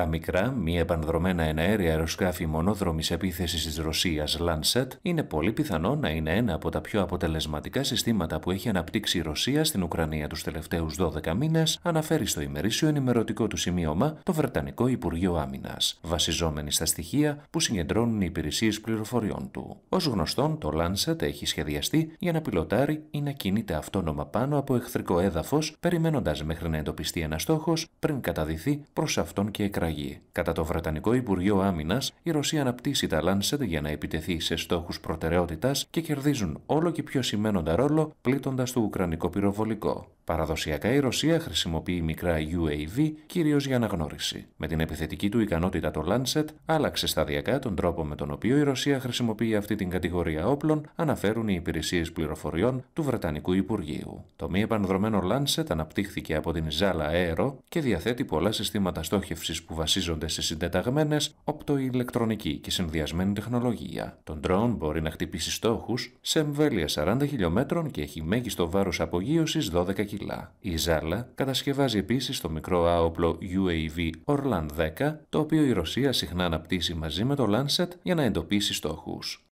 Τα μικρά, μη επανδρομένα εναέρια αεροσκάφη μονόδρομης επίθεσης της Ρωσίας Λάνσετ, είναι πολύ πιθανό να είναι ένα από τα πιο αποτελεσματικά συστήματα που έχει αναπτύξει η Ρωσία στην Ουκρανία τους τελευταίους 12 μήνες, αναφέρει στο ημερήσιο ενημερωτικό του σημείωμα το Βρετανικό Υπουργείο Άμυνας, βασιζόμενοι στα στοιχεία που συγκεντρώνουν οι υπηρεσίες πληροφοριών του. Ως γνωστόν, το Λάνσετ έχει σχεδιαστεί για να πιλωτάρει ή να κινείται αυτόνομα πάνω από εχθρικό έδαφος, περιμένοντας μέχρι να εντοπιστεί ένας στόχος πριν καταδυθεί προς αυτόν και εκραγεί Κατά το Βρετανικό Υπουργείο Άμυνας, η Ρωσία αναπτύσσει τα Λάνσετ για να επιτεθεί σε στόχους προτεραιότητας και κερδίζουν όλο και πιο σημαίνοντα ρόλο πλήττοντας το Ουκρανικό πυροβολικό. Παραδοσιακά η Ρωσία χρησιμοποιεί μικρά UAV κυρίως για αναγνώριση. Με την επιθετική του ικανότητα το Λάνσετ άλλαξε σταδιακά τον τρόπο με τον οποίο η Ρωσία χρησιμοποιεί αυτή την κατηγορία όπλων, αναφέρουν οι υπηρεσίες πληροφοριών του Βρετανικού Υπουργείου. Το μη επανδρομένο Λάνσετ αναπτύχθηκε από την Ζάλα Αέρο και διαθέτει πολλά συστήματα στόχευσης που βασίζονται σε συντεταγμένες οπτοηλεκτρονική και συνδυασμένη τεχνολογία. Το ντρόουν μπορεί να χτυπήσει στόχους σε εμβέλεια 40 χιλιόμετρων και έχει μέγιστο βάρος απογείωσης 12 κιλά. Η Ζάλα κατασκευάζει επίσης το μικρό άοπλο UAV Orlan 10, το οποίο η Ρωσία συχνά αναπτύσσει μαζί με το Lancet για να εντοπίσει στόχους.